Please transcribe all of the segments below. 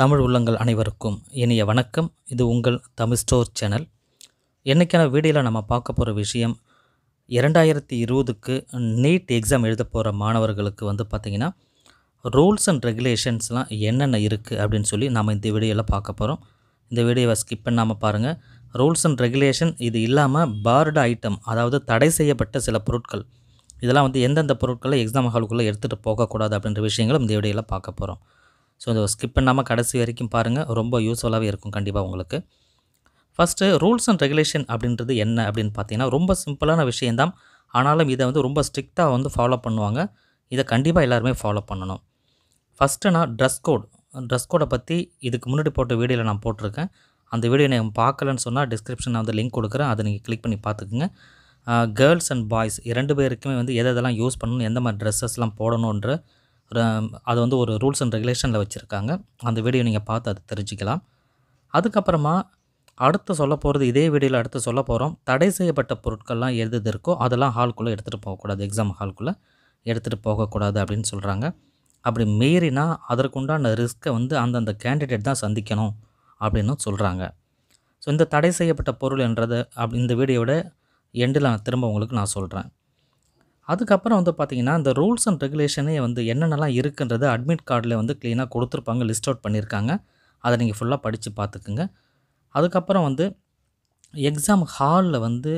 தமிழ் உள்ளங்கள் அனைவருக்கும் இனிய வணக்கம் இது உங்கள் தமிழ் ஸ்டோர் சேனல் என்றைக்கான வீடியோவில் நம்ம பார்க்க போகிற விஷயம் இரண்டாயிரத்தி இருபதுக்கு நீட் எக்ஸாம் எழுத போகிற மாணவர்களுக்கு வந்து பார்த்திங்கன்னா ரூல்ஸ் அண்ட் ரெகுலேஷன்ஸ்லாம் என்னென்ன இருக்குது அப்படின்னு சொல்லி நம்ம இந்த வீடியோவில் பார்க்க போகிறோம் இந்த வீடியோவை ஸ்கிப் பண்ணாமல் பாருங்கள் ரூல்ஸ் அண்ட் ரெகுலேஷன் இது இல்லாமல் பார்டு ஐட்டம் அதாவது தடை செய்யப்பட்ட சில பொருட்கள் இதெல்லாம் வந்து எந்தெந்த பொருட்களை எக்ஸாம் ஹாலுக்குள்ளே எடுத்துகிட்டு போகக்கூடாது அப்படின்ற விஷயங்களும் இந்த வீடியோவில் பார்க்க போகிறோம் ஸோ இந்த ஸ்கிப் பண்ணாமல் கடைசி வரைக்கும் பாருங்கள் ரொம்ப யூஸ்ஃபுல்லாகவே இருக்கும் கண்டிப்பாக உங்களுக்கு ஃபஸ்ட்டு ரூல்ஸ் அண்ட் ரெகுலேஷன் அப்படின்றது என்ன அப்படின்னு பார்த்தீங்கன்னா ரொம்ப சிம்பிளான விஷயந்தான் ஆனாலும் இதை வந்து ரொம்ப ஸ்ட்ரிக்டாக வந்து ஃபாலோ பண்ணுவாங்க இதை கண்டிப்பாக எல்லாருமே ஃபாலோ பண்ணணும் ஃபஸ்ட்டு நான் ட்ரெஸ் கோட் ட்ரெஸ் கோடை பற்றி இதுக்கு முன்னாடி போட்ட வீடியோவில் நான் போட்டிருக்கேன் அந்த வீடியோ நீங்கள் பார்க்கலன்னு சொன்னால் நான் வந்து லிங்க் கொடுக்குறேன் அதை நீங்கள் கிளிக் பண்ணி பார்த்துக்குங்க கேர்ள்ஸ் அண்ட் பாய்ஸ் இரண்டு பேருக்குமே வந்து எதெல்லாம் யூஸ் பண்ணணும் எந்த மாதிரி ட்ரெஸ்ஸஸ்லாம் போடணுன்ற அது வந்து ஒரு ரூல்ஸ் அண்ட் ரெகுலேஷனில் வச்சுருக்காங்க அந்த வீடியோ நீங்கள் பார்த்து அதை தெரிஞ்சுக்கலாம் அதுக்கப்புறமா அடுத்து சொல்ல போகிறது இதே வீடியோவில் அடுத்து சொல்ல போகிறோம் தடை செய்யப்பட்ட பொருட்கள்லாம் எது இருக்கோ அதெல்லாம் ஹால்குள்ளே எடுத்துகிட்டு போகக்கூடாது எக்ஸாம் ஹால்குள்ளே எடுத்துகிட்டு போகக்கூடாது அப்படின்னு சொல்கிறாங்க அப்படி மீறினா அதற்குண்டான ரிஸ்க்கை வந்து அந்தந்த கேண்டிடேட் தான் சந்திக்கணும் அப்படின்னு சொல்கிறாங்க ஸோ இந்த தடை செய்யப்பட்ட பொருள் என்றது அப் இந்த வீடியோட எண்டில் நான் திரும்ப உங்களுக்கு நான் சொல்கிறேன் அதுக்கப்புறம் வந்து பார்த்திங்கன்னா இந்த ரூல்ஸ் அண்ட் ரெகுலேஷனே வந்து என்னென்னலாம் இருக்குன்றது அட்மிட் கார்டில் வந்து க்ளீனாக கொடுத்துருப்பாங்க லிஸ்ட் அவுட் பண்ணியிருக்காங்க அதை நீங்கள் ஃபுல்லாக படித்து பார்த்துக்குங்க அதுக்கப்புறம் வந்து எக்ஸாம் ஹாலில் வந்து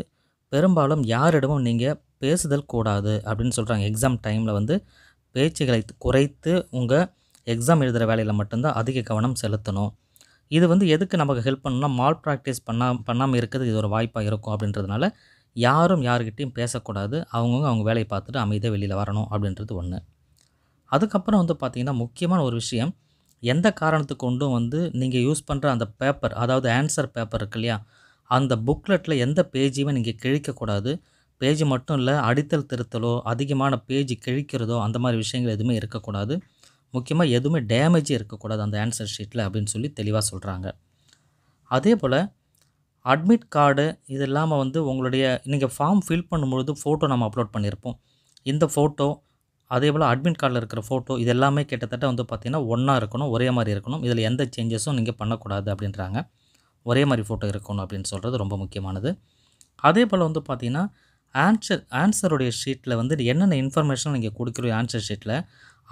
பெரும்பாலும் யாரிடமும் நீங்கள் பேசுதல் கூடாது அப்படின்னு சொல்கிறாங்க எக்ஸாம் டைமில் வந்து பேச்சுகளை குறைத்து உங்கள் எக்ஸாம் எழுதுகிற வேலையில் மட்டும்தான் அதிக கவனம் செலுத்தணும் இது வந்து எதுக்கு நமக்கு ஹெல்ப் பண்ணணும்னா மால் ப்ராக்டிஸ் பண்ணால் பண்ணாமல் இருக்கிறது இது ஒரு வாய்ப்பாக இருக்கும் அப்படின்றதுனால யாரும் யாருக்கிட்டையும் பேசக்கூடாது அவங்கவுங்க அவங்க வேலையை பார்த்துட்டு அமைதியாக வெளியில் வரணும் அப்படின்றது ஒன்று அதுக்கப்புறம் வந்து பார்த்திங்கன்னா முக்கியமான ஒரு விஷயம் எந்த காரணத்துக்கு கொண்டும் வந்து நீங்கள் யூஸ் பண்ணுற அந்த பேப்பர் அதாவது ஆன்சர் பேப்பர் இருக்கு இல்லையா அந்த புக்லெட்டில் எந்த பேஜையுமே நீங்கள் கிழிக்கக்கூடாது பேஜ் மட்டும் இல்லை அடித்தல் திருத்தலோ அதிகமான பேஜ் கிழிக்கிறதோ அந்த மாதிரி விஷயங்கள் எதுவுமே இருக்கக்கூடாது முக்கியமாக எதுவுமே டேமேஜே இருக்கக்கூடாது அந்த ஆன்சர் ஷீட்டில் அப்படின்னு சொல்லி தெளிவாக சொல்கிறாங்க அதே போல் அட்மிட் கார்டு இது இல்லாமல் வந்து உங்களுடைய நீங்கள் ஃபார்ம் ஃபில் பண்ணும்பொழுது ஃபோட்டோ நம்ம அப்லோட் பண்ணியிருப்போம் இந்த ஃபோட்டோ அதே போல் அட்மிட் கார்டில் இருக்கிற ஃபோட்டோ இது எல்லாமே கிட்டத்தட்ட வந்து பார்த்திங்கன்னா ஒன்றா இருக்கணும் ஒரே மாதிரி இருக்கணும் இதில் எந்த சேஞ்சஸும் நீங்கள் பண்ணக்கூடாது அப்படின்றாங்க ஒரே மாதிரி ஃபோட்டோ இருக்கணும் அப்படின்னு சொல்கிறது ரொம்ப முக்கியமானது அதே போல் வந்து பார்த்திங்கன்னா ஆன்சர் ஆன்சருடைய ஷீட்டில் வந்து என்னென்ன இன்ஃபர்மேஷன் நீங்கள் கொடுக்குற ஆன்சர் ஷீட்டில்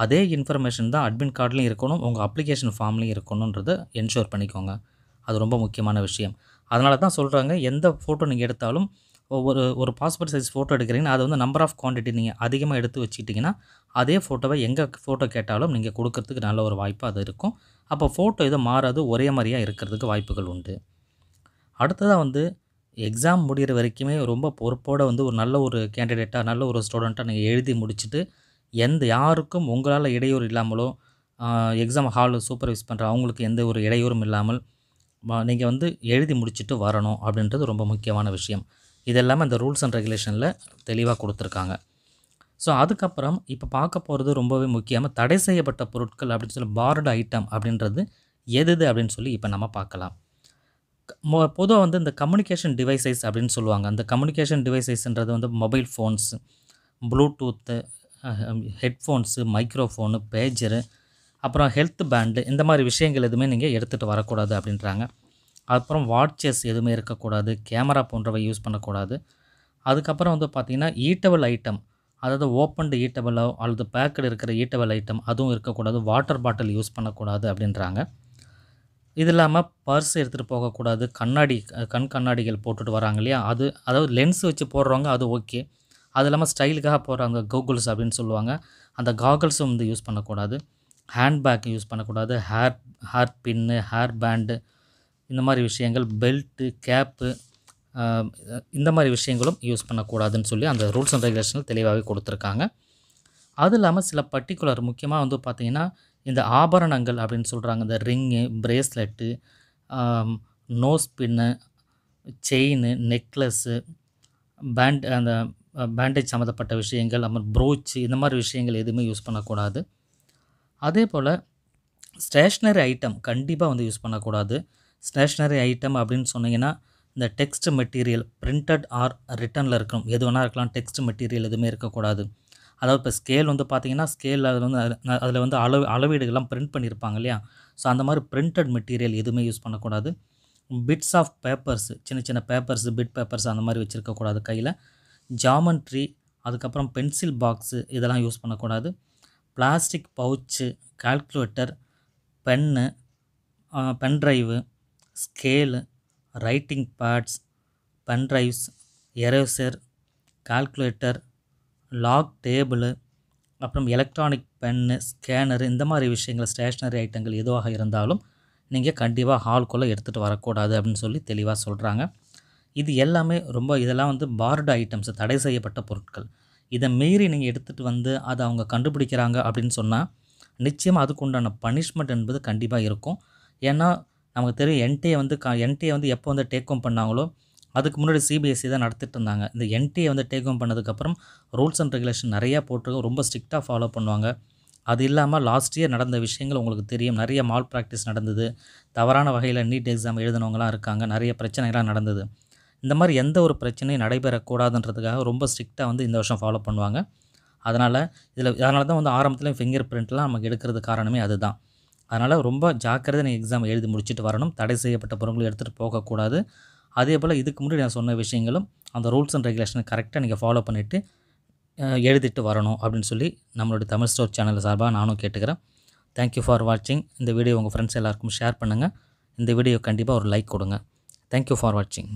அதே இன்ஃபர்மேஷன் தான் அட்மிட் கார்டிலையும் இருக்கணும் உங்கள் அப்ளிகேஷன் ஃபார்ம்லேயும் இருக்கணுன்றது என்ஷோர் பண்ணிக்கோங்க அது ரொம்ப முக்கியமான விஷயம் அதனால தான் சொல்கிறாங்க எந்த ஃபோட்டோ நீங்கள் எடுத்தாலும் ஒவ்வொரு ஒரு பாஸ்போர்ட் சைஸ் ஃபோட்டோ எடுக்கிறீங்கன்னா அது வந்து நம்பர் ஆஃப் குவான்டிட்டி நீங்கள் அதிகமாக எடுத்து வச்சுக்கிட்டிங்கன்னா அதே ஃபோட்டோவை எங்கே ஃபோட்டோ கேட்டாலும் நீங்கள் கொடுக்கறதுக்கு நல்ல ஒரு வாய்ப்பு அது இருக்கும் அப்போ ஃபோட்டோ எதுவும் மாறாது ஒரே மாதிரியாக இருக்கிறதுக்கு வாய்ப்புகள் உண்டு அடுத்ததாக வந்து எக்ஸாம் முடிகிற வரைக்குமே ரொம்ப பொறுப்போடு வந்து ஒரு நல்ல ஒரு கேண்டிடேட்டாக நல்ல ஒரு ஸ்டூடெண்ட்டாக நீங்கள் எழுதி முடிச்சுட்டு எந்த யாருக்கும் உங்களால் இடையூறு இல்லாமலோ எக்ஸாம் ஹாலு சூப்பர்வைஸ் பண்ணுற அவங்களுக்கு எந்த ஒரு இடையூறும் இல்லாமல் நீங்கள் வந்து எழுதி முடிச்சுட்டு வரணும் அப்படின்றது ரொம்ப முக்கியமான விஷயம் இதெல்லாமே இந்த ரூல்ஸ் அண்ட் ரெகுலேஷனில் தெளிவாக கொடுத்துருக்காங்க ஸோ அதுக்கப்புறம் இப்போ பார்க்க போகிறது ரொம்பவே முக்கியமாக தடை செய்யப்பட்ட பொருட்கள் அப்படின்னு சொல்லி பார்டு ஐட்டம் அப்படின்றது எது அப்படின்னு சொல்லி இப்போ நம்ம பார்க்கலாம் பொதுவாக வந்து இந்த கம்யூனிகேஷன் டிவைசஸ் அப்படின்னு சொல்லுவாங்க அந்த கம்யூனிகேஷன் டிவைசஸ்ன்றது வந்து mobile phones bluetooth headphones microphone pager அப்புறம் ஹெல்த் பேண்டு இந்த மாதிரி விஷயங்கள் எதுவுமே நீங்கள் எடுத்துகிட்டு வரக்கூடாது அப்படின்றாங்க அப்புறம் வாட்சஸ் எதுவுமே இருக்கக்கூடாது கேமரா போன்றவை யூஸ் பண்ணக்கூடாது அதுக்கப்புறம் வந்து பார்த்திங்கன்னா ஈட்டபிள் ஐட்டம் அதாவது ஓப்பன்டு ஈட்டபிளோ அல்லது பேக்கடு இருக்கிற ஈட்டபிள் ஐட்டம் அதுவும் இருக்கக்கூடாது வாட்டர் பாட்டில் யூஸ் பண்ணக்கூடாது அப்படின்றாங்க இது இல்லாமல் பர்ஸ் எடுத்துகிட்டு போகக்கூடாது கண்ணாடி கண் கண்ணாடிகள் போட்டுட்டு வராங்க இல்லையா அது அதாவது லென்ஸ் வச்சு போடுறவங்க அது ஓகே அது இல்லாமல் ஸ்டைலுக்காக போடுறாங்க கோகுல்ஸ் அப்படின்னு சொல்லுவாங்க அந்த காகல்ஸும் வந்து யூஸ் பண்ணக்கூடாது ஹேண்ட் பேக் யூஸ் பண்ணக்கூடாது hair hair pin hair band இந்த மாதிரி விஷயங்கள் பெல்ட்டு கேப்பு இந்த மாதிரி விஷயங்களும் யூஸ் பண்ணக்கூடாதுன்னு சொல்லி அந்த ரூல்ஸ் அண்ட் ரெகுலேஷனில் தெளிவாகவே கொடுத்துருக்காங்க அது இல்லாமல் சில பர்டிகுலர் முக்கியமாக வந்து பார்த்திங்கன்னா இந்த ஆபரணங்கள் அப்படின்னு சொல்கிறாங்க இந்த ring bracelet nose pin chain necklace band அந்த பேண்டேஜ் சம்மந்தப்பட்ட விஷயங்கள் அப்புறம் ப்ரோச்சு இந்த மாதிரி விஷயங்கள் எதுவுமே யூஸ் பண்ணக்கூடாது அதே போல் ஸ்டேஷ்னரி ஐட்டம் கண்டிப்பாக வந்து யூஸ் பண்ணக்கூடாது ஸ்டேஷ்னரி ஐட்டம் அப்படின்னு சொன்னிங்கன்னா இந்த டெக்ஸ்ட் மெட்டீரியல் பிரிண்டட் ஆர் ரிட்டனில் இருக்கணும் எது வேணால் இருக்கலாம் டெக்ஸ்ட் மெட்டீரியல் எதுவுமே இருக்கக்கூடாது அதாவது இப்போ ஸ்கேல் வந்து பார்த்திங்கன்னா ஸ்கேல் அதில் வந்து அதில் வந்து அளவு அளவீடுகள்லாம் பிரிண்ட் பண்ணியிருப்பாங்க இல்லையா ஸோ அந்த மாதிரி பிரிண்டட் மெட்டீரியல் எதுவுமே யூஸ் பண்ணக்கூடாது பிட்ஸ் ஆஃப் பேப்பர்ஸ் சின்ன சின்ன பேப்பர்ஸ் பிட் பேப்பர்ஸ் அந்த மாதிரி வச்சுருக்கக்கூடாது கையில் ஜாமெண்ட்ரி அதுக்கப்புறம் பென்சில் பாக்ஸு இதெல்லாம் யூஸ் பண்ணக்கூடாது plastic pouch calculator pen pendrive scale writing pads pendrives eraser calculator log table அப்புறம் எலக்ட்ரானிக் பென்னு ஸ்கேனரு இந்த மாதிரி விஷயங்கள் ஸ்டேஷ்னரி ஐட்டங்கள் எதுவாக இருந்தாலும் நீங்கள் கண்டிப்பாக ஹால்குள்ளே எடுத்துகிட்டு வரக்கூடாது அப்படின்னு சொல்லி தெளிவாக சொல்கிறாங்க இது எல்லாமே ரொம்ப இதெல்லாம் வந்து பார்டு ஐட்டம்ஸ் தடை செய்யப்பட்ட பொருட்கள் இதை மீறி நீங்கள் எடுத்துகிட்டு வந்து அதை அவங்க கண்டுபிடிக்கிறாங்க அப்படின்னு சொன்னால் நிச்சயமாக அதுக்கு உண்டான பனிஷ்மெண்ட் என்பது கண்டிப்பாக இருக்கும் ஏன்னா நமக்கு தெரியும் என்டிஏ வந்து க என்டிஏ வந்து எப்போ வந்து டேக் ஓம் பண்ணாங்களோ அதுக்கு முன்னாடி சிபிஎஸ்சி e தான் நடத்திட்டு இருந்தாங்க இந்த என்டிஏ வந்து டேக் ஓம் பண்ணதுக்கப்புறம் ரூல்ஸ் அண்ட் ரெகுலேஷன் நிறையா போட்டிருக்கோம் ரொம்ப ஸ்ட்ரிக்டாக ஃபாலோ பண்ணுவாங்க அது இல்லாமல் லாஸ்ட் இயர் நடந்த விஷயங்கள் உங்களுக்கு தெரியும் நிறைய மால் ப்ராக்டிஸ் நடந்தது தவறான வகையில் நீட் எக்ஸாம் எழுதினவங்களாம் இருக்காங்க நிறைய பிரச்சனைகள்லாம் நடந்தது இந்த மாதிரி எந்த ஒரு பிரச்சனையும் நடைபெறக்கூடாதுன்றதுக்காக ரொம்ப ஸ்ட்ரிக்டாக வந்து இந்த வருஷம் ஃபாலோ பண்ணுவாங்க அதனால் இதில் அதனால தான் வந்து ஆரம்பத்துலேயும் ஃபிங்கர் பிரிண்ட்லாம் நமக்கு எடுக்கிறது காரணமே அதுதான் அதனால் ரொம்ப ஜாக்கிரதை நீங்கள் எக்ஸாம் எழுதி முடிச்சுட்டு வரணும் தடை செய்யப்பட்ட பொருட்களை எடுத்துகிட்டு போகக்கூடாது அதே போல் இதுக்கு முன்னாடி நான் சொன்ன விஷயங்களும் அந்த ரூல்ஸ் அண்ட் ரெகுலேஷனை கரெக்டாக நீங்கள் ஃபாலோ பண்ணிவிட்டு எழுதிட்டு வரணும் அப்படின்னு சொல்லி நம்மளுடைய தமிழ் ஸ்டோர் சேனல் சார்பாக நானும் கேட்டுக்கிறேன் தேங்க்யூ ஃபார் வாட்சிங் இந்த வீடியோ உங்கள் ஃப்ரெண்ட்ஸ் எல்லாருக்கும் ஷேர் பண்ணுங்கள் இந்த வீடியோ கண்டிப்பாக ஒரு லைக் கொடுங்க தேங்க்யூ ஃபார் வாட்சிங்